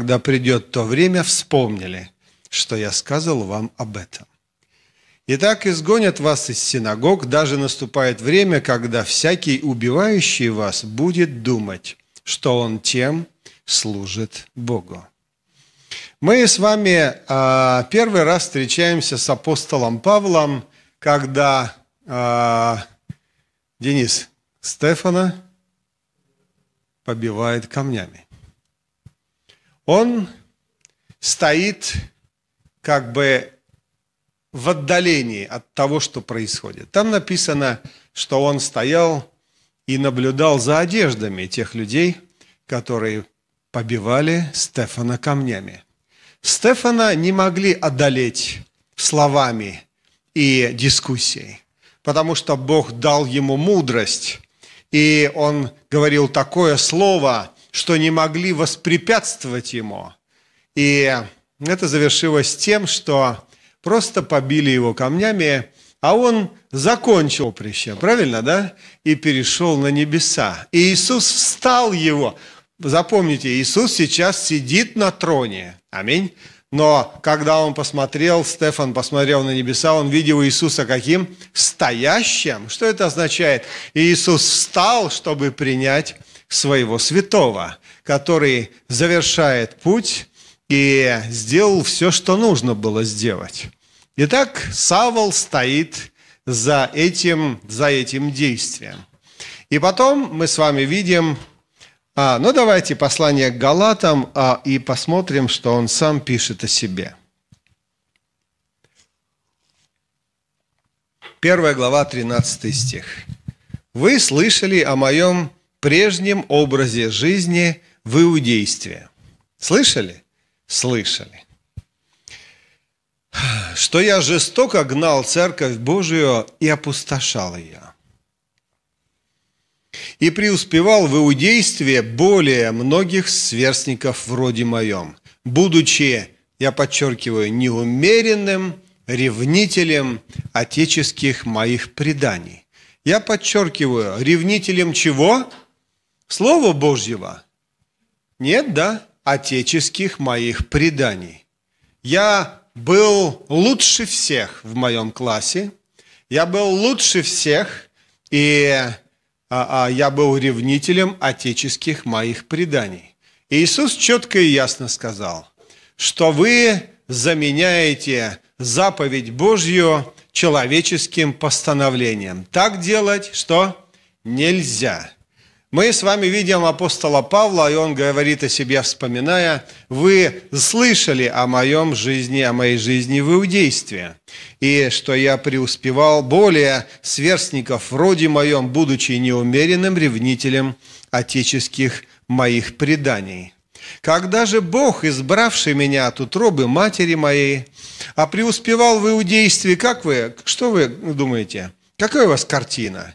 когда придет то время, вспомнили, что я сказал вам об этом. Итак, изгонят вас из синагог, даже наступает время, когда всякий, убивающий вас, будет думать, что он тем служит Богу. Мы с вами а, первый раз встречаемся с апостолом Павлом, когда а, Денис Стефана побивает камнями он стоит как бы в отдалении от того, что происходит. Там написано, что он стоял и наблюдал за одеждами тех людей, которые побивали Стефана камнями. Стефана не могли одолеть словами и дискуссией, потому что Бог дал ему мудрость, и он говорил такое слово, что не могли воспрепятствовать ему. И это завершилось тем, что просто побили его камнями, а он закончил оприще, правильно, да? И перешел на небеса. И Иисус встал его. Запомните, Иисус сейчас сидит на троне. Аминь. Но когда он посмотрел, Стефан посмотрел на небеса, он видел Иисуса каким? Стоящим. Что это означает? Иисус встал, чтобы принять своего святого, который завершает путь и сделал все, что нужно было сделать. Итак, Савол стоит за этим, за этим действием. И потом мы с вами видим, а, ну давайте послание к Галатам а, и посмотрим, что он сам пишет о себе. Первая глава, 13 стих. «Вы слышали о моем прежнем образе жизни в иудействе. Слышали? Слышали. Что я жестоко гнал Церковь Божию и опустошал ее. И преуспевал в иудействе более многих сверстников вроде моем, будучи, я подчеркиваю, неумеренным ревнителем отеческих моих преданий. Я подчеркиваю, ревнителем чего? Чего? Слова Божьего нет, да, отеческих моих преданий. Я был лучше всех в моем классе, я был лучше всех, и а, а, я был ревнителем отеческих моих преданий. Иисус четко и ясно сказал, что вы заменяете заповедь Божью человеческим постановлением. Так делать, что нельзя. Мы с вами видим апостола Павла, и он говорит о себе, вспоминая, «Вы слышали о моем жизни, о моей жизни в иудействе, и что я преуспевал более сверстников вроде моем, будучи неумеренным ревнителем отеческих моих преданий». Когда же Бог, избравший меня от утробы матери моей, а преуспевал в иудействе, как вы, что вы думаете? Какая у вас картина?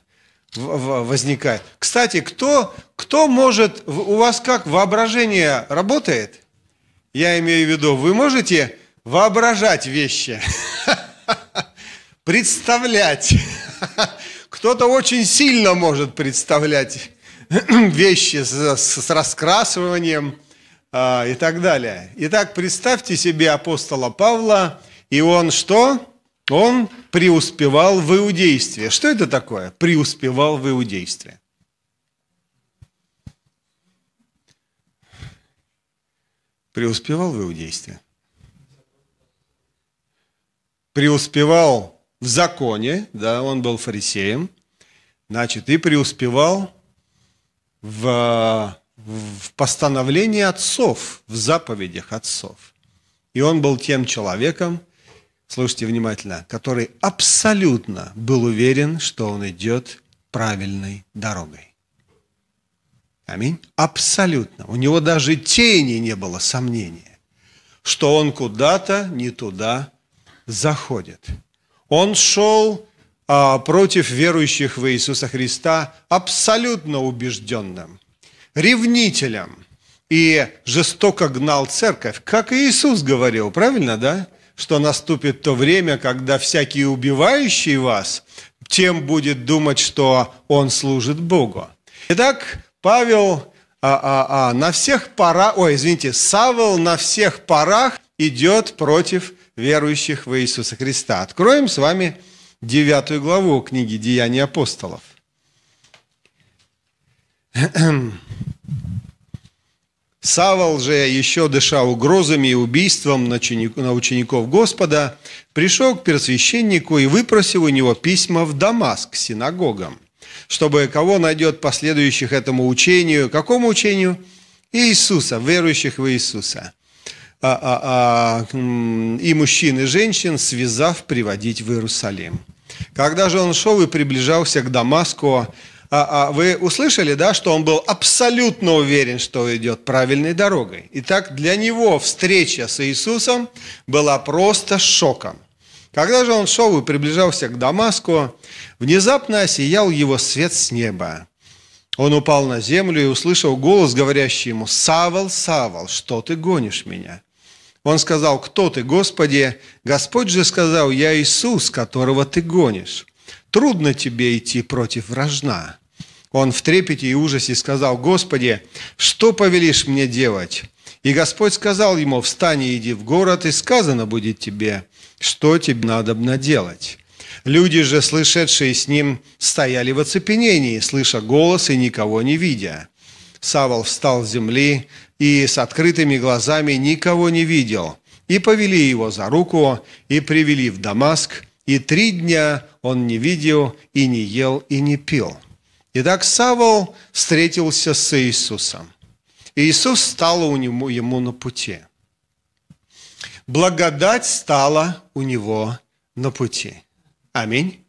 возникает. Кстати, кто, кто может, у вас как воображение работает? Я имею в виду, вы можете воображать вещи, представлять. Кто-то очень сильно может представлять вещи с, с раскрасыванием э, и так далее. Итак, представьте себе апостола Павла, и он что? Он преуспевал в иудействе. Что это такое? Преуспевал в иудействе. Преуспевал в иудействе. Преуспевал в законе, да, он был фарисеем, значит, и преуспевал в, в постановлении отцов, в заповедях отцов. И он был тем человеком, слушайте внимательно, который абсолютно был уверен, что он идет правильной дорогой. Аминь. Абсолютно. У него даже тени не было сомнения, что он куда-то не туда заходит. Он шел а, против верующих в Иисуса Христа абсолютно убежденным, ревнителем и жестоко гнал церковь, как Иисус говорил, правильно, да? что наступит то время, когда всякий убивающий вас, тем будет думать, что он служит Богу. Итак, Павел а, а, а, на всех парах, ой, извините, Савел на всех парах идет против верующих в Иисуса Христа. Откроем с вами девятую главу книги «Деяния апостолов». Савол же, еще дыша угрозами и убийством на учеников Господа, пришел к первосвященнику и выпросил у него письма в Дамаск к синагогам, чтобы кого найдет последующих этому учению, какому учению? Иисуса, верующих в Иисуса, а, а, а, и мужчин, и женщин, связав, приводить в Иерусалим. Когда же он шел и приближался к Дамаску, а, а вы услышали, да, что он был абсолютно уверен, что идет правильной дорогой. Итак, для него встреча с Иисусом была просто шоком. Когда же он шел и приближался к Дамаску, внезапно осиял его свет с неба. Он упал на землю и услышал голос, говорящий ему, «Савол, Савол, что ты гонишь меня?» Он сказал, «Кто ты, Господи?» Господь же сказал, «Я Иисус, которого ты гонишь» трудно тебе идти против вражна». Он в трепете и ужасе сказал, «Господи, что повелишь мне делать?» И Господь сказал ему, «Встань и иди в город, и сказано будет тебе, что тебе надо делать». Люди же, слышавшие с ним, стояли в оцепенении, слыша голос и никого не видя. Савол встал с земли и с открытыми глазами никого не видел, и повели его за руку, и привели в Дамаск, и три дня он не видел и не ел и не пил. Итак, Савол встретился с Иисусом. И Иисус стал у него, ему на пути. Благодать стала у него на пути. Аминь.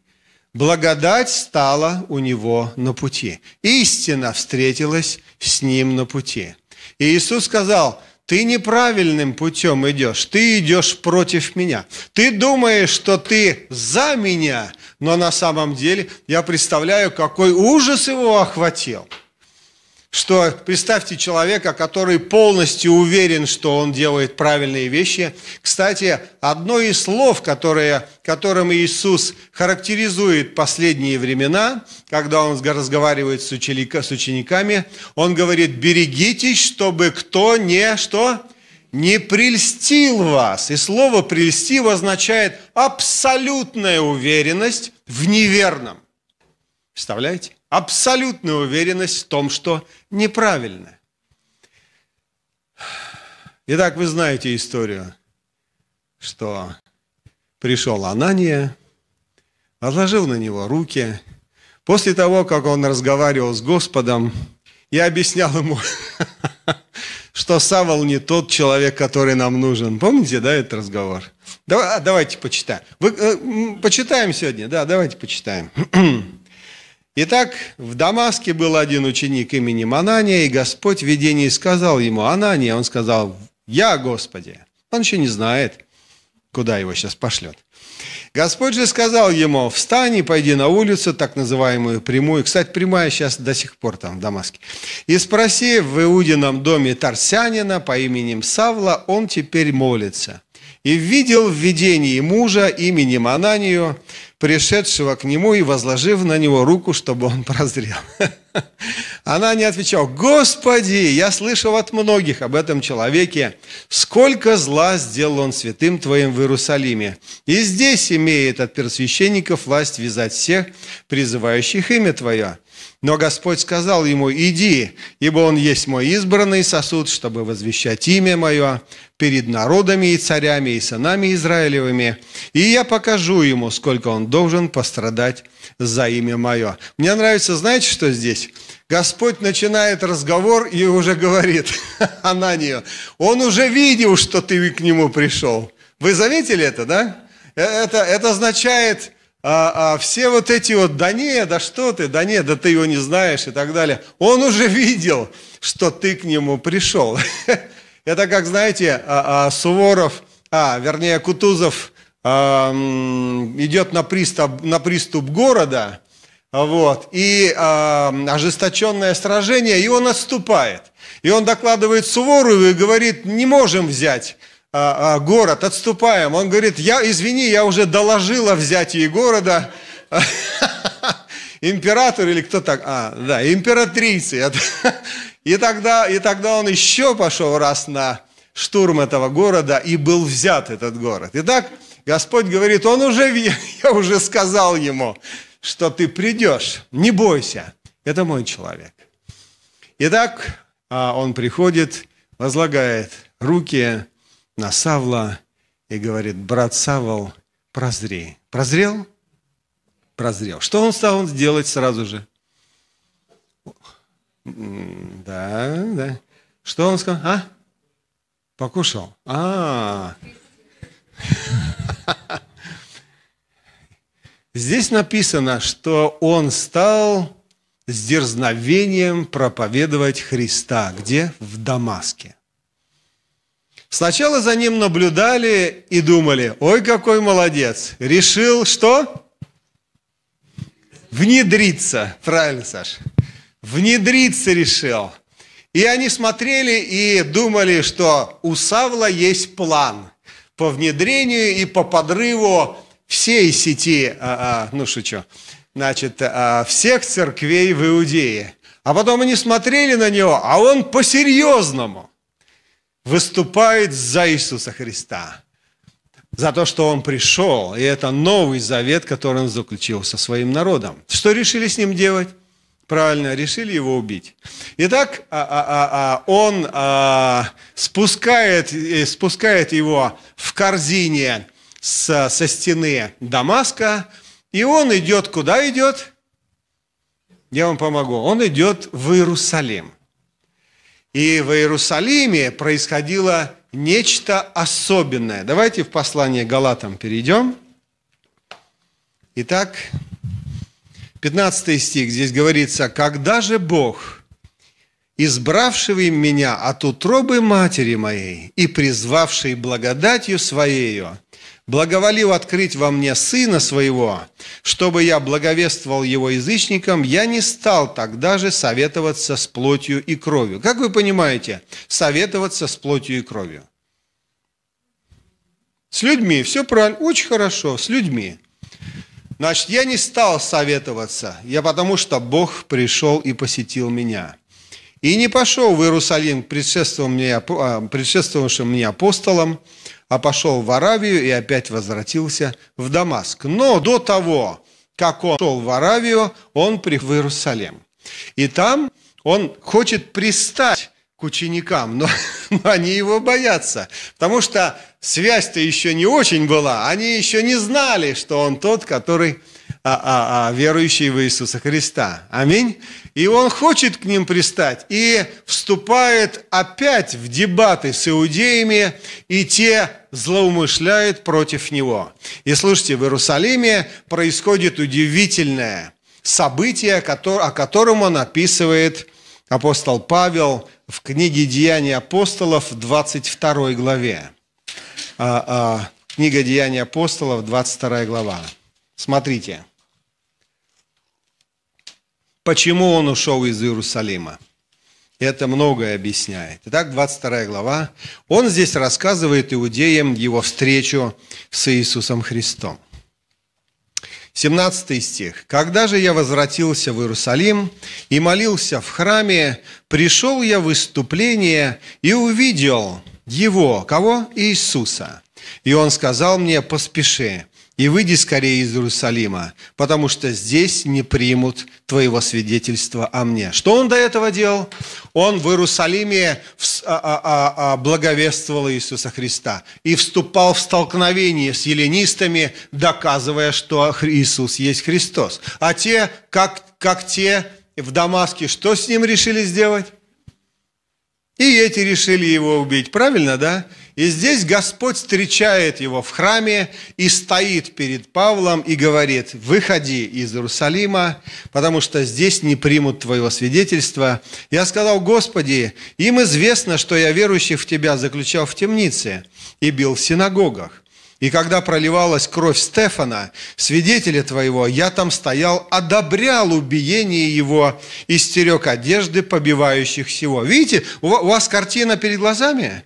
Благодать стала у него на пути. Истина встретилась с ним на пути. И Иисус сказал, ты неправильным путем идешь, ты идешь против меня. Ты думаешь, что ты за меня, но на самом деле я представляю, какой ужас его охватил что представьте человека, который полностью уверен, что он делает правильные вещи. Кстати, одно из слов, которое, которым Иисус характеризует последние времена, когда он разговаривает с, ученика, с учениками, он говорит, берегитесь, чтобы кто не что не прельстил вас. И слово «прельсти» означает абсолютная уверенность в неверном. Представляете? абсолютная уверенность в том, что неправильно. Итак, вы знаете историю, что пришел Анания, возложил на него руки. После того, как он разговаривал с Господом, я объяснял ему, что Савол не тот человек, который нам нужен. Помните, да, этот разговор? А, давайте почитаем. Вы, э, почитаем сегодня, да, давайте почитаем. Итак, в Дамаске был один ученик имени Манания, и Господь в видении сказал ему, Анания, он сказал, «Я, Господи». Он еще не знает, куда его сейчас пошлет. Господь же сказал ему, встань и пойди на улицу, так называемую прямую. Кстати, прямая сейчас до сих пор там в Дамаске. И спроси в Иудином доме Тарсянина по имени Савла, он теперь молится и видел в видении мужа именем Ананию, пришедшего к нему и возложив на него руку, чтобы он прозрел. Она не отвечал: «Господи, я слышал от многих об этом человеке, сколько зла сделал он святым Твоим в Иерусалиме. И здесь имеет от первосвященников власть вязать всех, призывающих имя Твое». Но Господь сказал ему, иди, ибо он есть мой избранный сосуд, чтобы возвещать имя мое перед народами и царями и сынами Израилевыми, и я покажу ему, сколько он должен пострадать за имя мое». Мне нравится, знаете, что здесь? Господь начинает разговор и уже говорит Ананию, «Он уже видел, что ты к нему пришел». Вы заметили это, да? Э, это, это означает – а, а, все вот эти вот, да не, да что ты, да не, да ты его не знаешь и так далее. Он уже видел, что ты к нему пришел. Это как, знаете, а, а Суворов, а, вернее, Кутузов а, идет на приступ, на приступ города, вот, и э, ожесточенное сражение, и он отступает. И он докладывает Суворову и говорит, не можем взять а, а, город, отступаем. Он говорит, я, извини, я уже доложил о взятии города. Император или кто так? А, да, императрицы. И тогда, и тогда он еще пошел раз на штурм этого города, и был взят этот город. Итак, Господь говорит, он уже, я уже сказал ему, что ты придешь, не бойся, это мой человек. Итак, а он приходит, возлагает руки на Савла и говорит, брат Савл, прозри. Прозрел? Прозрел. Что он стал делать сразу же? Да, да. Что он сказал? А? Покушал. А. Здесь написано, что он стал с дерзновением проповедовать Христа. Где? В Дамаске. Сначала за ним наблюдали и думали, ой, какой молодец, решил что? Внедриться, правильно, Саша? Внедриться решил. И они смотрели и думали, что у Савла есть план по внедрению и по подрыву всей сети, а, а, ну шучу, значит, а, всех церквей в Иудее. А потом они смотрели на него, а он по-серьезному – выступает за Иисуса Христа, за то, что Он пришел. И это новый завет, который Он заключил со своим народом. Что решили с ним делать? Правильно, решили его убить. Итак, а, а, а, он спускает, э, спускает его в корзине со, со стены Дамаска, и он идет, куда идет? Я вам помогу. Он идет в Иерусалим. И в Иерусалиме происходило нечто особенное. Давайте в послание Галатам перейдем. Итак, 15 стих, здесь говорится, «Когда же Бог, избравший меня от утробы матери моей и призвавший благодатью Своею, благоволил открыть во мне Сына Своего, чтобы я благовествовал Его язычникам, я не стал тогда же советоваться с плотью и кровью». Как вы понимаете, советоваться с плотью и кровью? С людьми, все правильно, очень хорошо, с людьми. Значит, я не стал советоваться, я потому что Бог пришел и посетил меня – и не пошел в Иерусалим а, предшествовавшим мне апостолам, а пошел в Аравию и опять возвратился в Дамаск. Но до того, как он шел в Аравию, он прибыл в Иерусалим. И там он хочет пристать к ученикам, но, но они его боятся, потому что связь-то еще не очень была, они еще не знали, что он тот, который а, а, а, верующие в Иисуса Христа. Аминь. И он хочет к ним пристать и вступает опять в дебаты с иудеями, и те злоумышляют против него. И слушайте, в Иерусалиме происходит удивительное событие, о котором он описывает апостол Павел в книге «Деяния апостолов» в 22 главе. А, а, книга «Деяния апостолов», 22 глава. Смотрите почему он ушел из Иерусалима. Это многое объясняет. Итак, 22 глава. Он здесь рассказывает иудеям его встречу с Иисусом Христом. 17 стих. «Когда же я возвратился в Иерусалим и молился в храме, пришел я в выступление и увидел Его». Кого? Иисуса. «И Он сказал мне, поспеши, и выйди скорее из Иерусалима, потому что здесь не примут твоего свидетельства о мне». Что он до этого делал? Он в Иерусалиме а, а, а, благовествовал Иисуса Христа и вступал в столкновение с еленистами, доказывая, что Иисус есть Христос. А те, как, как те в Дамаске, что с ним решили сделать? И эти решили его убить. Правильно, да? И здесь Господь встречает его в храме и стоит перед Павлом и говорит, выходи из Иерусалима, потому что здесь не примут твоего свидетельства. Я сказал, Господи, им известно, что я верующих в Тебя заключал в темнице и бил в синагогах и когда проливалась кровь Стефана, свидетеля твоего, я там стоял, одобрял убиение его, и стерег одежды побивающих всего». Видите, у вас картина перед глазами?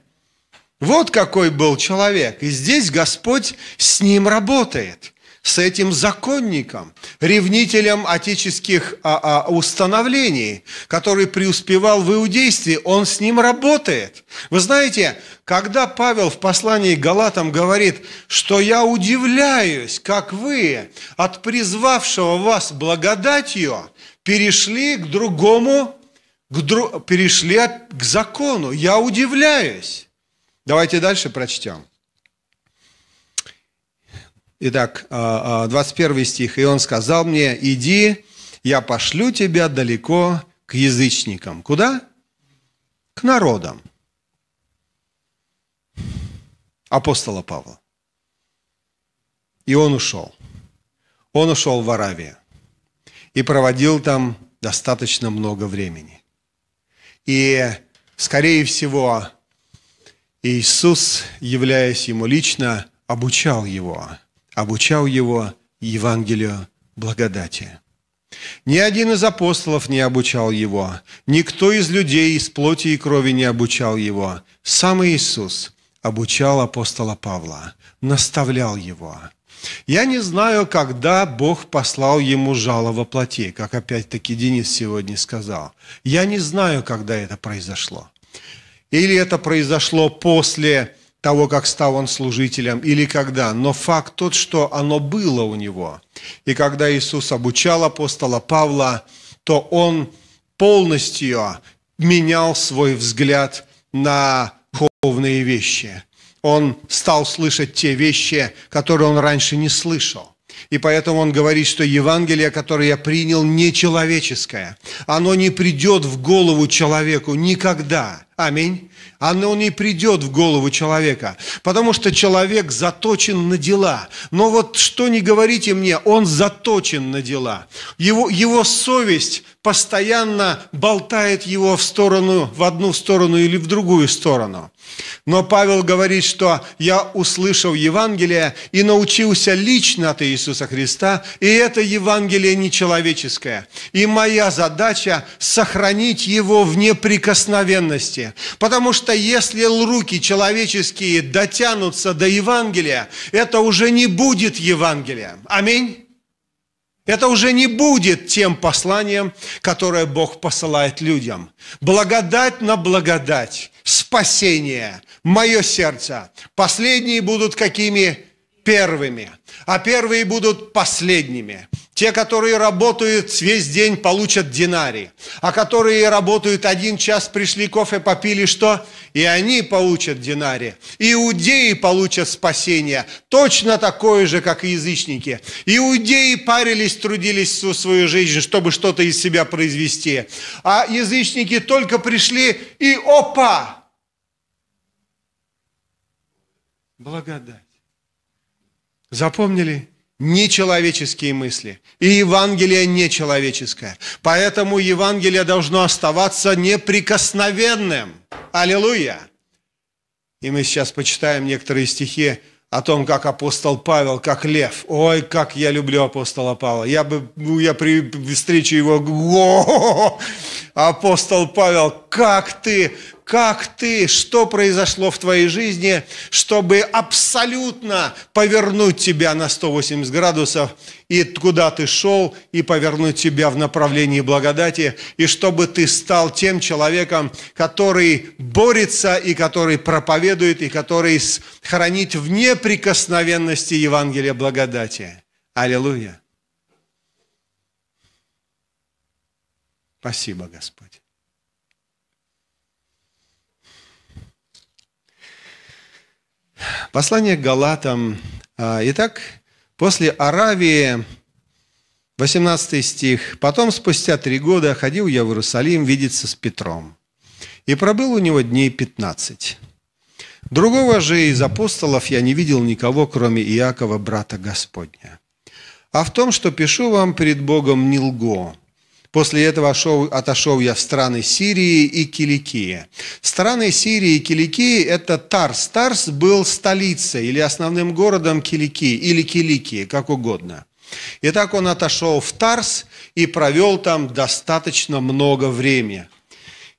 Вот какой был человек. И здесь Господь с ним работает с этим законником, ревнителем отеческих а, а, установлений, который преуспевал в иудействе, он с ним работает. Вы знаете, когда Павел в послании к Галатам говорит, что я удивляюсь, как вы от призвавшего вас благодатью перешли к другому, к дру, перешли к закону. Я удивляюсь. Давайте дальше прочтем. Итак, 21 а, а, стих. «И он сказал мне, иди, я пошлю тебя далеко к язычникам». Куда? К народам. Апостола Павла. И он ушел. Он ушел в Аравию и проводил там достаточно много времени. И, скорее всего, Иисус, являясь ему лично, обучал его – обучал его Евангелию благодати. Ни один из апостолов не обучал его, никто из людей из плоти и крови не обучал его. Сам Иисус обучал апостола Павла, наставлял его. Я не знаю, когда Бог послал ему жало во плоти, как опять-таки Денис сегодня сказал. Я не знаю, когда это произошло. Или это произошло после того, как стал он служителем или когда, но факт тот, что оно было у него. И когда Иисус обучал апостола Павла, то он полностью менял свой взгляд на духовные вещи. Он стал слышать те вещи, которые он раньше не слышал. И поэтому он говорит, что Евангелие, которое я принял, не человеческое. Оно не придет в голову человеку никогда. Аминь. Оно не придет в голову человека, потому что человек заточен на дела. Но вот что не говорите мне, он заточен на дела. Его, его совесть постоянно болтает его в сторону, в одну сторону или в другую сторону. Но Павел говорит, что «я услышал Евангелие и научился лично от Иисуса Христа, и это Евангелие нечеловеческое, И моя задача – сохранить его в неприкосновенности. Потому что если руки человеческие дотянутся до Евангелия, это уже не будет Евангелие. Аминь». Это уже не будет тем посланием, которое Бог посылает людям. Благодать на благодать, спасение, мое сердце. Последние будут какими? Первыми. А первые будут последними. Те, которые работают весь день, получат динарий. А которые работают один час, пришли кофе, попили что? И они получат динарий. Иудеи получат спасение. Точно такое же, как и язычники. Иудеи парились, трудились всю свою жизнь, чтобы что-то из себя произвести. А язычники только пришли и опа! Благодать. Запомнили? нечеловеческие мысли. И Евангелие нечеловеческое. Поэтому Евангелие должно оставаться неприкосновенным. Аллилуйя! И мы сейчас почитаем некоторые стихи о том, как апостол Павел, как лев. Ой, как я люблю апостола Павла. Я бы, ну, я при встрече его, О -о -о апостол Павел, как ты, как ты, что произошло в твоей жизни, чтобы абсолютно повернуть тебя на 180 градусов, и куда ты шел, и повернуть тебя в направлении благодати, и чтобы ты стал тем человеком, который борется, и который проповедует, и который хранит в неприкосновенности Евангелия благодати. Аллилуйя! Спасибо, Господь. Послание к Галатам. А, итак, после Аравии, 18 стих, «Потом, спустя три года, ходил я в Иерусалим видеться с Петром, и пробыл у него дней пятнадцать. Другого же из апостолов я не видел никого, кроме Иакова, брата Господня. А в том, что пишу вам перед Богом, не лго, После этого отошел, отошел я в страны Сирии и Киликии. Страны Сирии и Киликии – это Тарс. Тарс был столицей или основным городом Киликии или Киликии, как угодно. Итак, он отошел в Тарс и провел там достаточно много времени.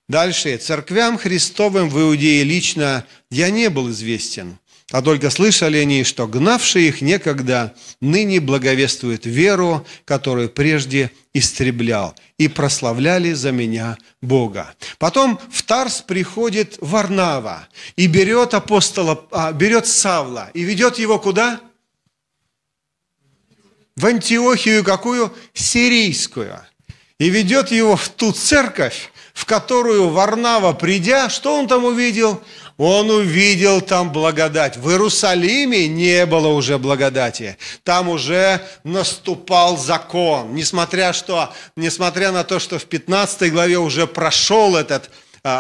Дальше. Церквям Христовым в Иудее лично я не был известен. А только слышали они, что гнавшие их некогда ныне благовествует веру, которую прежде истреблял, и прославляли за меня Бога. Потом в Тарс приходит Варнава и берет апостола, а, берет Савла и ведет его куда? В Антиохию какую? Сирийскую. И ведет его в ту церковь, в которую Варнава, придя, что он там увидел – он увидел там благодать. В Иерусалиме не было уже благодати. Там уже наступал закон. Несмотря, что, несмотря на то, что в 15 главе уже прошел этот а,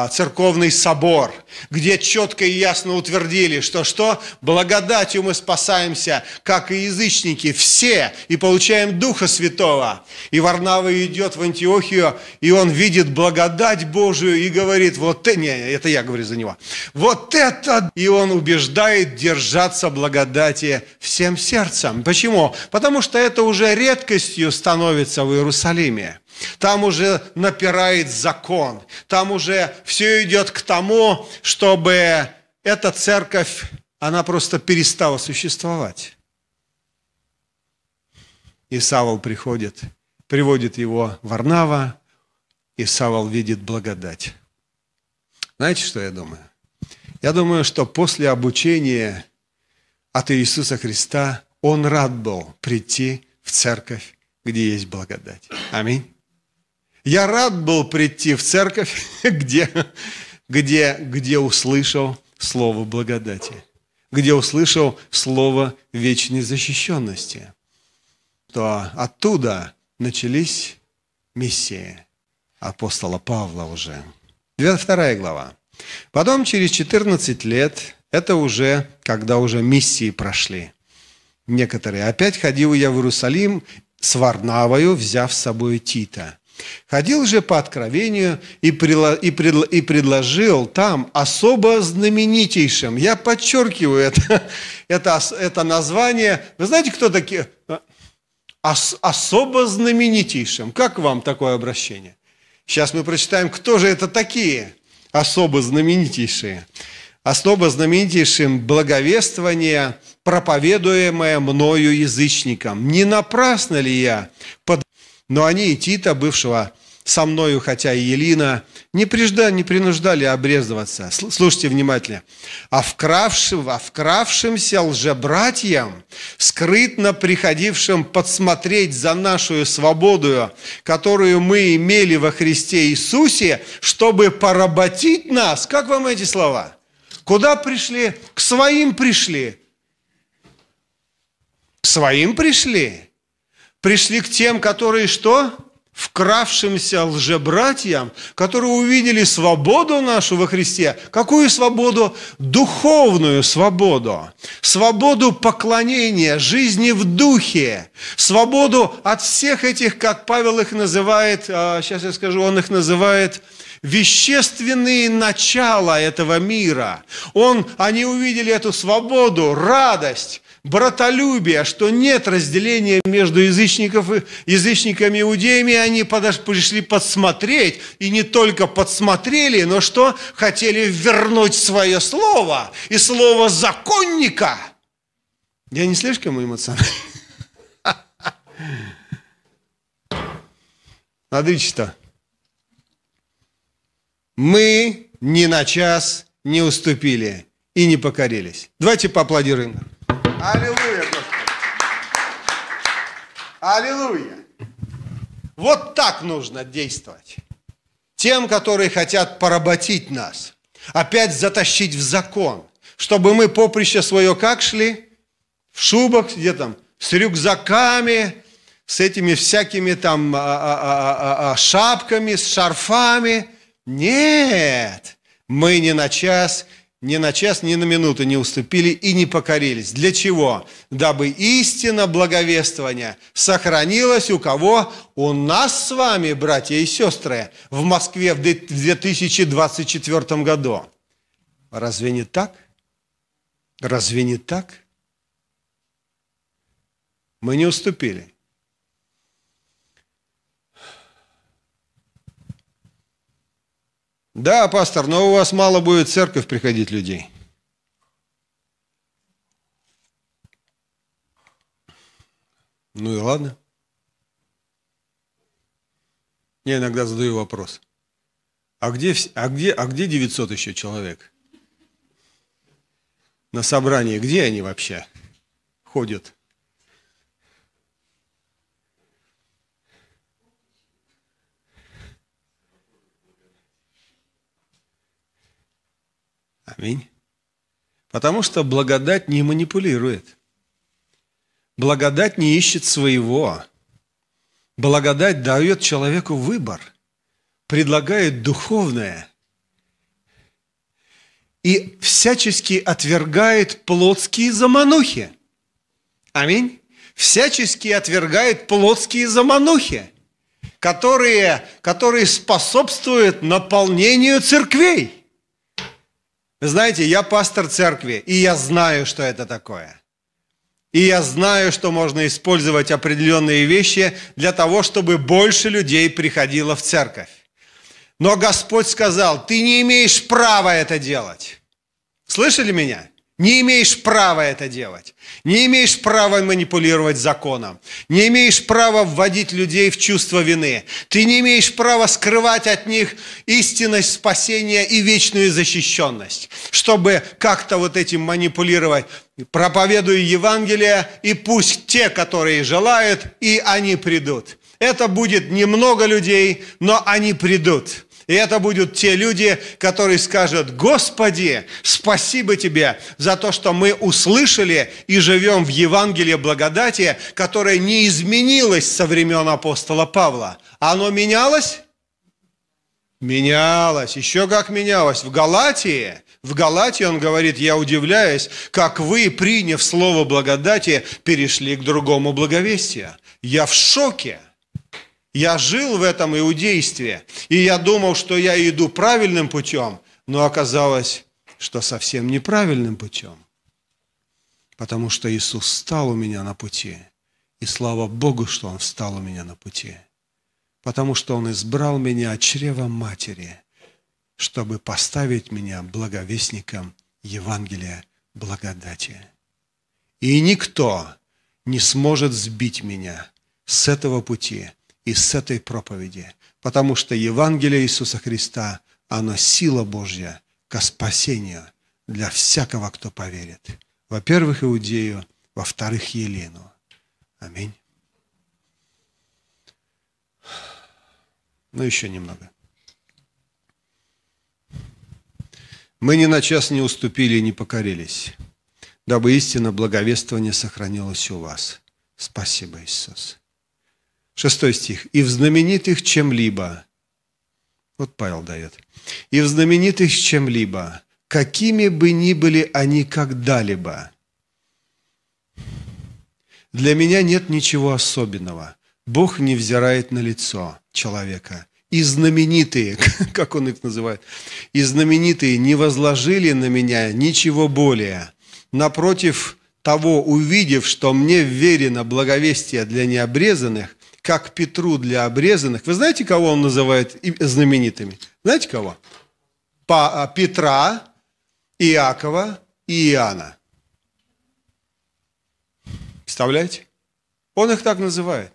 а, а, церковный собор, где четко и ясно утвердили, что что? Благодатью мы спасаемся, как и язычники, все, и получаем Духа Святого. И Варнава идет в Антиохию, и он видит благодать Божию и говорит, вот это, не, это я говорю за него, вот это, и он убеждает держаться благодати всем сердцем. Почему? Потому что это уже редкостью становится в Иерусалиме. Там уже напирает закон. Там уже все идет к тому, чтобы эта церковь, она просто перестала существовать. И Савол приходит, приводит его в Арнава, и Савол видит благодать. Знаете, что я думаю? Я думаю, что после обучения от Иисуса Христа он рад был прийти в церковь, где есть благодать. Аминь. Я рад был прийти в церковь, где, где, где услышал слово благодати, где услышал слово вечной защищенности. То оттуда начались миссии апостола Павла уже. вторая глава. Потом через 14 лет, это уже, когда уже миссии прошли некоторые. Опять ходил я в Иерусалим с Варнавою, взяв с собой Тита. Ходил же по откровению и, прила, и, предла, и предложил там особо знаменитейшим. Я подчеркиваю это, это, это название. Вы знаете, кто такие? Ос, особо знаменитейшим. Как вам такое обращение? Сейчас мы прочитаем, кто же это такие особо знаменитейшие. Особо знаменитейшим благовествование, проповедуемое мною язычникам. Не напрасно ли я под но они и Тита, бывшего со мною, хотя и Елина, не, прижда, не принуждали обрезываться. Слушайте внимательно. «А, вкравшим, а вкравшимся лжебратьям, скрытно приходившим подсмотреть за нашу свободу, которую мы имели во Христе Иисусе, чтобы поработить нас». Как вам эти слова? Куда пришли? К своим пришли. К своим пришли пришли к тем, которые что? вкравшимся лжебратьям, которые увидели свободу нашу во Христе. Какую свободу? Духовную свободу. Свободу поклонения, жизни в духе. Свободу от всех этих, как Павел их называет, сейчас а, я скажу, он их называет – вещественные начала этого мира. Он, они увидели эту свободу, радость, братолюбие, что нет разделения между язычников, язычниками и иудеями, они подош, пришли подсмотреть, и не только подсмотрели, но что? Хотели вернуть свое слово, и слово законника. Я не слишком эмоциональный. Надо читать мы ни на час не уступили и не покорились. Давайте поаплодируем. Аллилуйя, Господи. Аллилуйя. Вот так нужно действовать. Тем, которые хотят поработить нас, опять затащить в закон, чтобы мы поприще свое как шли, в шубах, где там, с рюкзаками, с этими всякими там а, а, а, а, а шапками, с шарфами – нет, мы ни на час, ни на час, ни на минуту не уступили и не покорились. Для чего? Дабы истина благовествования сохранилась у кого? У нас с вами, братья и сестры, в Москве в 2024 году. Разве не так? Разве не так? Мы не уступили. Да, пастор, но у вас мало будет в церковь приходить людей. Ну и ладно. Я иногда задаю вопрос. А где, а где, а где 900 еще человек? На собрании, где они вообще ходят? Аминь. Потому что благодать не манипулирует. Благодать не ищет своего. Благодать дает человеку выбор, предлагает духовное и всячески отвергает плотские заманухи. Аминь. Всячески отвергает плотские заманухи, которые, которые способствуют наполнению церквей знаете, я пастор церкви, и я знаю, что это такое. И я знаю, что можно использовать определенные вещи для того, чтобы больше людей приходило в церковь. Но Господь сказал, ты не имеешь права это делать. Слышали меня? Не имеешь права это делать. Не имеешь права манипулировать законом. Не имеешь права вводить людей в чувство вины. Ты не имеешь права скрывать от них истинность спасения и вечную защищенность, чтобы как-то вот этим манипулировать. Проповедуй Евангелие, и пусть те, которые желают, и они придут. Это будет немного людей, но они придут. И это будут те люди, которые скажут, Господи, спасибо Тебе за то, что мы услышали и живем в Евангелии благодати, которое не изменилось со времен апостола Павла. Оно менялось? Менялось, еще как менялось. В Галатии, в Галатии он говорит, я удивляюсь, как вы, приняв слово благодати, перешли к другому благовестию. Я в шоке. Я жил в этом иудействе, и я думал, что я иду правильным путем, но оказалось, что совсем неправильным путем, потому что Иисус встал у меня на пути, и слава Богу, что Он встал у меня на пути, потому что Он избрал меня от чрева матери, чтобы поставить меня благовестником Евангелия благодати. И никто не сможет сбить меня с этого пути, из этой проповеди, потому что Евангелие Иисуса Христа, оно сила Божья ко спасению для всякого, кто поверит. Во-первых, Иудею, во-вторых, Елену. Аминь. Ну, еще немного. Мы ни на час не уступили и не покорились, дабы истина благовествования сохранилась у вас. Спасибо, Иисус. Шестой стих. «И в знаменитых чем-либо». Вот Павел дает. «И в знаменитых чем-либо, какими бы ни были они когда-либо». Для меня нет ничего особенного. Бог не взирает на лицо человека. И знаменитые, как он их называет, и знаменитые не возложили на меня ничего более. Напротив того, увидев, что мне верено благовестие для необрезанных, как Петру для обрезанных. Вы знаете, кого он называет знаменитыми? Знаете кого? Па а, Петра, Иакова и Иоанна. Представляете? Он их так называет.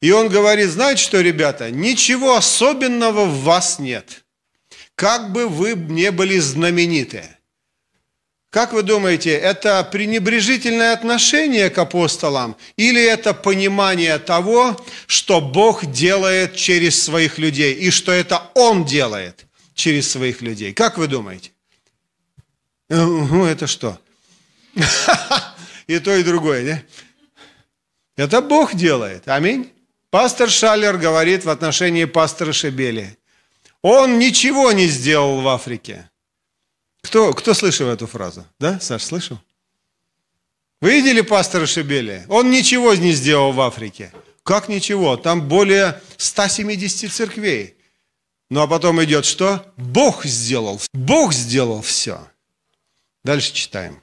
И он говорит, знаете что, ребята, ничего особенного в вас нет. Как бы вы не были знаменитые. Как вы думаете, это пренебрежительное отношение к апостолам или это понимание того, что Бог делает через своих людей и что это Он делает через своих людей? Как вы думаете? Э, ну, это что? И то, и другое, да? Это Бог делает. Аминь. Пастор Шалер говорит в отношении пастора Шебели. Он ничего не сделал в Африке. Кто, кто слышал эту фразу? Да, Саш, слышал? Вы видели пастора Шебели? Он ничего не сделал в Африке. Как ничего? Там более 170 церквей. Ну а потом идет что? Бог сделал. Бог сделал все. Дальше читаем.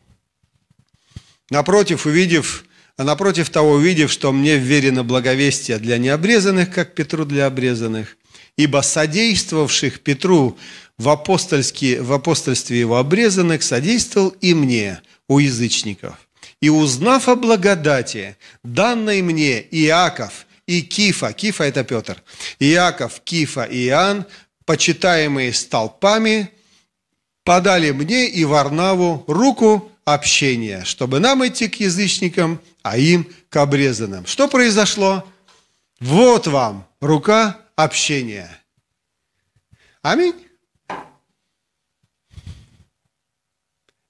Напротив, увидев, а напротив того, увидев, что мне вверено благовестие для необрезанных, как Петру для обрезанных, ибо содействовавших Петру в, апостольске, в апостольстве его обрезанных, содействовал и мне, у язычников. И узнав о благодати, данной мне Иаков и Кифа, Кифа – это Петр, Иаков, Кифа и Иоанн, почитаемые столпами, подали мне и Варнаву руку общения, чтобы нам идти к язычникам, а им к обрезанным. Что произошло? Вот вам рука общения. Аминь.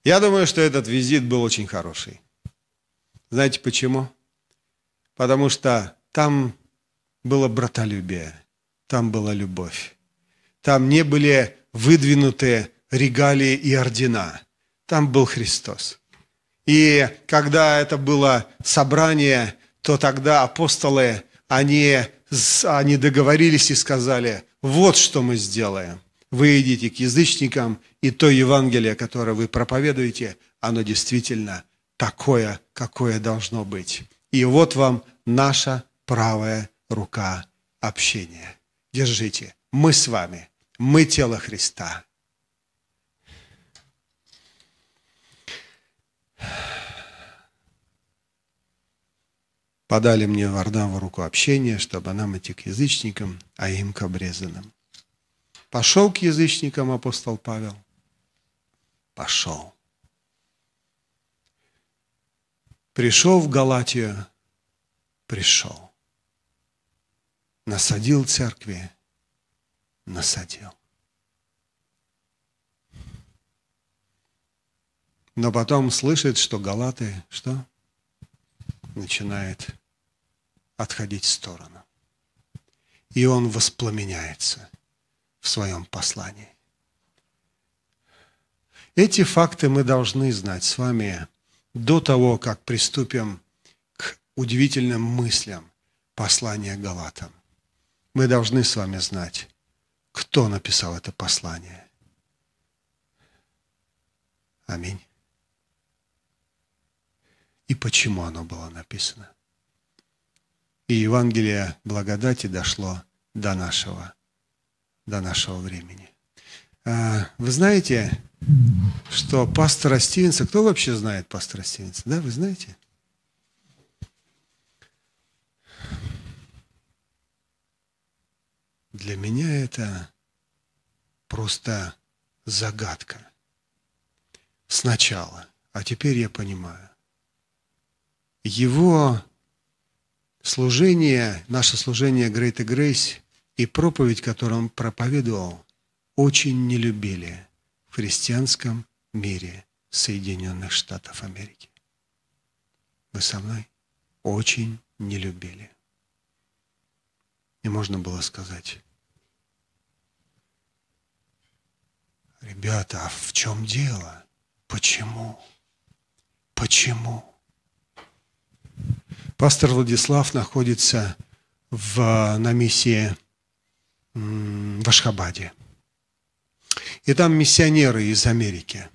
Я думаю, что этот визит был очень хороший. Знаете почему? Потому что там было братолюбие, там была любовь. Там не были выдвинуты регалии и ордена. Там был Христос. И когда это было собрание, то тогда апостолы, они, они договорились и сказали, вот что мы сделаем. Вы идите к язычникам, и то Евангелие, которое вы проповедуете, оно действительно такое, какое должно быть. И вот вам наша правая рука общения. Держите. Мы с вами. Мы тело Христа. Подали мне Варнаву руку общения, чтобы нам идти к язычникам, а им к обрезанным. Пошел к язычникам апостол Павел. Пошел. Пришел в Галатию. Пришел. Насадил церкви. Насадил. Но потом слышит, что Галаты, что? Начинает отходить в сторону. И он воспламеняется – в своем послании. Эти факты мы должны знать с вами до того, как приступим к удивительным мыслям послания Галатам. Мы должны с вами знать, кто написал это послание. Аминь. И почему оно было написано. И Евангелие благодати дошло до нашего до нашего времени. А, вы знаете, что пастора Стивенса, кто вообще знает пастора Стивенса, да, вы знаете? Для меня это просто загадка сначала, а теперь я понимаю. Его служение, наше служение Great Grace и проповедь, которую он проповедовал, очень не любили в христианском мире Соединенных Штатов Америки. Вы со мной? Очень не любили. И можно было сказать, ребята, а в чем дело? Почему? Почему? Пастор Владислав находится в, на миссии в Ашхабаде. И там миссионеры из Америки.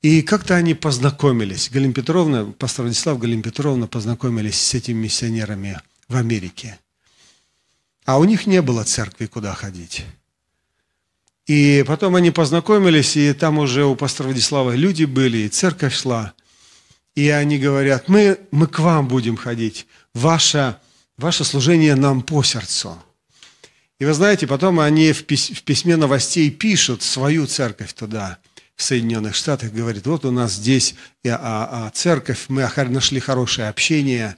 И как-то они познакомились. Галина Петровна, пастор Владислав Галина Петровна познакомились с этими миссионерами в Америке. А у них не было церкви, куда ходить. И потом они познакомились, и там уже у пастора Владислава люди были, и церковь шла. И они говорят, мы, мы к вам будем ходить, ваше, ваше служение нам по сердцу. И вы знаете, потом они в, пись, в письме новостей пишут свою церковь туда, в Соединенных Штатах, говорит, вот у нас здесь э, а, а, церковь, мы нашли хорошее общение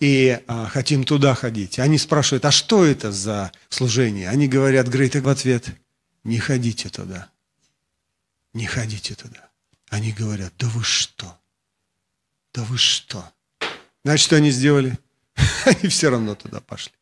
и а, хотим туда ходить. Они спрашивают, а что это за служение? Они говорят, Грейт, в ответ, не ходите туда, не ходите туда. Они говорят, да вы что, да вы что? Значит, что они сделали? Они все равно туда пошли.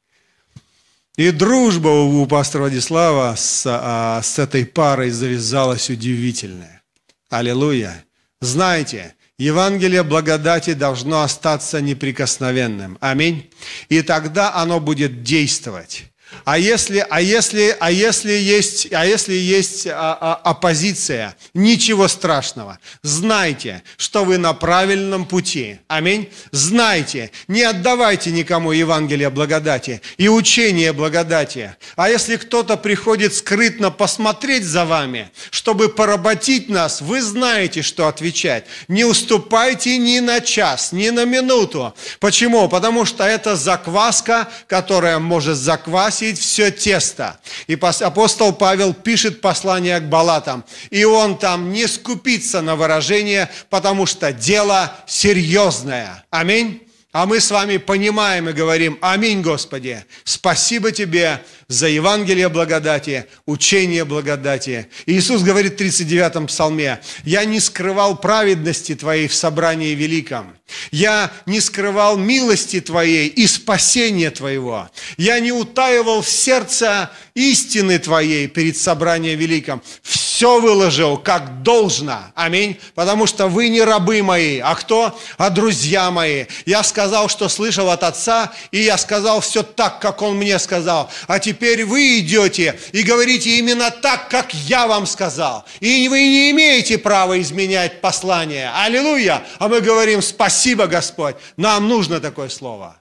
И дружба у пастора Владислава с, а, с этой парой завязалась удивительная. Аллилуйя! Знаете, Евангелие благодати должно остаться неприкосновенным. Аминь. И тогда оно будет действовать. А если, а если, а если есть, а если есть а, а, оппозиция, ничего страшного. Знайте, что вы на правильном пути. Аминь. Знайте, не отдавайте никому Евангелие благодати и учение благодати. А если кто-то приходит скрытно посмотреть за вами, чтобы поработить нас, вы знаете, что отвечать. Не уступайте ни на час, ни на минуту. Почему? Потому что это закваска, которая может заквасить косить все тесто. И апостол Павел пишет послание к Балатам. И он там не скупится на выражение, потому что дело серьезное. Аминь. А мы с вами понимаем и говорим, аминь, Господи, спасибо Тебе за Евангелие благодати, учение благодати. Иисус говорит в 39-м псалме, «Я не скрывал праведности Твоей в собрании великом, я не скрывал милости Твоей и спасения Твоего, я не утаивал в сердце истины Твоей перед собранием великом, все выложил, как должно. Аминь. Потому что вы не рабы мои, а кто? А друзья мои. Я сказал, что слышал от Отца, и я сказал все так, как Он мне сказал. А теперь теперь вы идете и говорите именно так, как я вам сказал. И вы не имеете права изменять послание. Аллилуйя! А мы говорим, спасибо, Господь, нам нужно такое слово.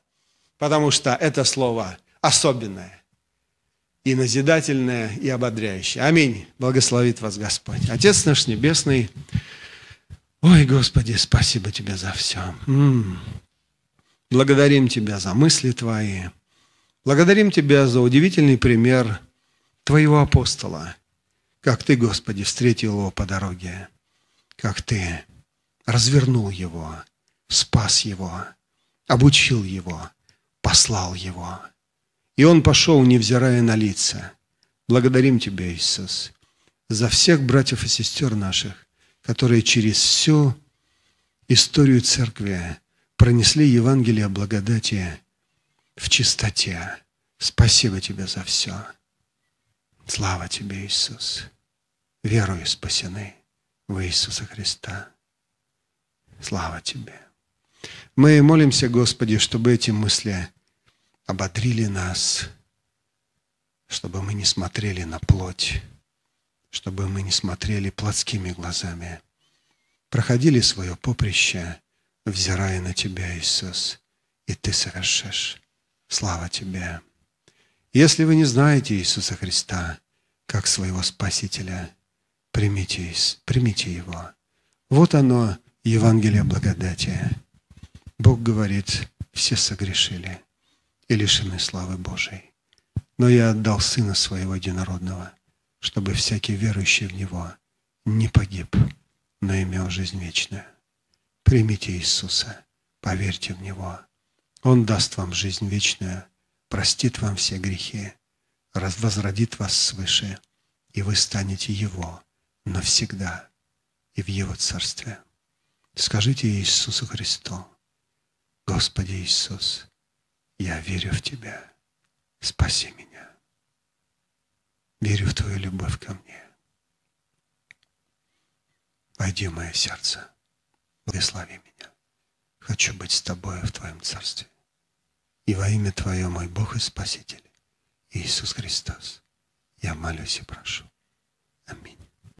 Потому что это слово особенное, и назидательное, и ободряющее. Аминь. Благословит вас Господь. Отец наш Небесный, ой, Господи, спасибо Тебе за все. М -м. Благодарим Тебя за мысли Твои. Благодарим Тебя за удивительный пример Твоего апостола, как Ты, Господи, встретил его по дороге, как Ты развернул его, спас его, обучил его, послал его. И он пошел, невзирая на лица. Благодарим Тебя, Иисус, за всех братьев и сестер наших, которые через всю историю Церкви пронесли Евангелие благодати в чистоте. Спасибо Тебе за все. Слава Тебе, Иисус. Верую спасены в Иисуса Христа. Слава Тебе. Мы молимся, Господи, чтобы эти мысли ободрили нас, чтобы мы не смотрели на плоть, чтобы мы не смотрели плотскими глазами, проходили свое поприще, взирая на Тебя, Иисус, и Ты совершишь Слава Тебе! Если вы не знаете Иисуса Христа как своего Спасителя, примите, примите Его. Вот оно, Евангелие благодати. Бог говорит, все согрешили и лишены славы Божией. Но я отдал Сына Своего Единородного, чтобы всякий верующий в Него не погиб, но имел жизнь вечную. Примите Иисуса, поверьте в Него – он даст вам жизнь вечную, простит вам все грехи, возродит вас свыше, и вы станете Его навсегда и в Его Царстве. Скажите Иисусу Христу, Господи Иисус, я верю в Тебя, спаси меня. Верю в Твою любовь ко мне. Войди в мое сердце, благослови меня. Хочу быть с Тобою в Твоем Царстве. И во имя Твое, мой Бог и Спаситель, Иисус Христос, я молюсь и прошу. Аминь.